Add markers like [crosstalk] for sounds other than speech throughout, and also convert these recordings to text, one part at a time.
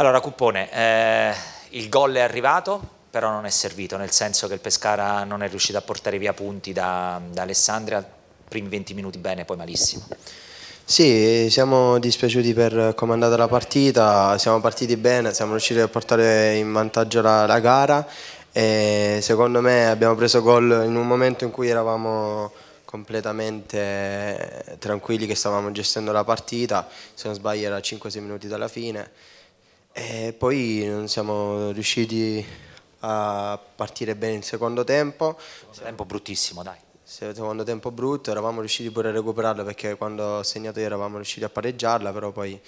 Allora Cuppone, eh, il gol è arrivato, però non è servito, nel senso che il Pescara non è riuscito a portare via punti da, da Alessandria, primi 20 minuti bene, poi malissimo. Sì, siamo dispiaciuti per come è andata la partita, siamo partiti bene, siamo riusciti a portare in vantaggio la, la gara e secondo me abbiamo preso gol in un momento in cui eravamo completamente tranquilli che stavamo gestendo la partita, se non sbaglio era 5-6 minuti dalla fine e poi non siamo riusciti a partire bene il secondo tempo. Secondo tempo bruttissimo, dai. Secondo tempo brutto, eravamo riusciti pure a recuperarla perché quando ho segnato io eravamo riusciti a pareggiarla, però poi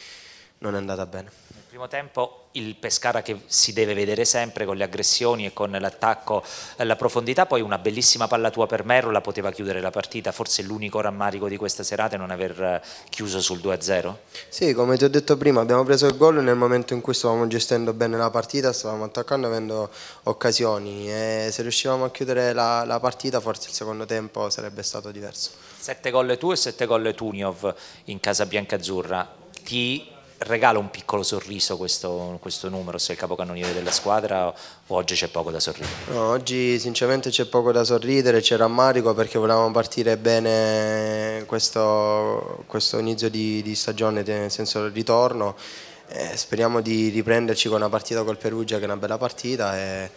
non è andata bene primo tempo il Pescara che si deve vedere sempre con le aggressioni e con l'attacco alla profondità, poi una bellissima palla tua per Merula poteva chiudere la partita, forse l'unico rammarico di questa serata è non aver eh, chiuso sul 2-0. Sì, come ti ho detto prima, abbiamo preso il gol nel momento in cui stavamo gestendo bene la partita, stavamo attaccando avendo occasioni e se riuscivamo a chiudere la, la partita forse il secondo tempo sarebbe stato diverso. Sette gol tu e sette gol Tuniov in casa biancazzurra. Ti regala un piccolo sorriso questo, questo numero, se è il capocannoniere della squadra o oggi c'è poco da sorridere? No, oggi sinceramente c'è poco da sorridere, c'è rammarico perché volevamo partire bene questo, questo inizio di, di, stagione, nel senso del ritorno, eh, speriamo di riprenderci con una partita col Perugia che è una bella partita e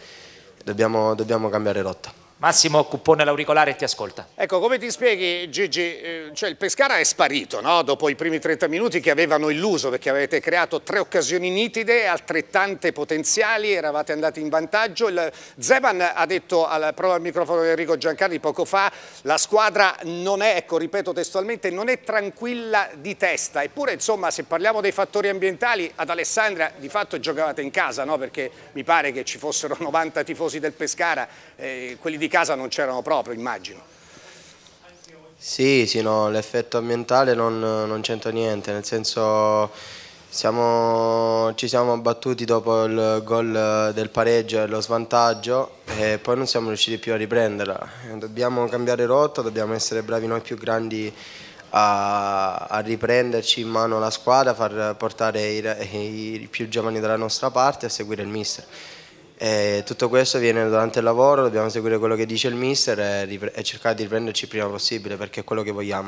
dobbiamo, dobbiamo cambiare rotta. Massimo Cuppone l'auricolare e ti ascolta. Ecco, come ti spieghi Gigi, eh, cioè, il Pescara è sparito no? dopo i primi 30 minuti che avevano illuso perché avete creato tre occasioni nitide, altrettante potenziali, eravate andati in vantaggio. Il Zeban ha detto alla prova al microfono di Enrico Giancarli poco fa, la squadra non è, ecco ripeto testualmente, non è tranquilla di testa. Eppure insomma se parliamo dei fattori ambientali, ad Alessandria di fatto giocavate in casa no? perché mi pare che ci fossero 90 [laughs] tifosi del Pescara, eh, quelli di casa non c'erano proprio, immagino. Sì, sì, no, l'effetto ambientale non, non c'entra niente, nel senso siamo, ci siamo abbattuti dopo il gol del pareggio e lo svantaggio e poi non siamo riusciti più a riprenderla. Dobbiamo cambiare rotta, dobbiamo essere bravi noi più grandi a, a, riprenderci in mano la squadra, far portare i, i, più giovani dalla nostra parte a seguire il mister. E tutto questo viene durante il lavoro, dobbiamo seguire quello che dice il mister e, e cercare di riprenderci il prima possibile perché è quello che vogliamo.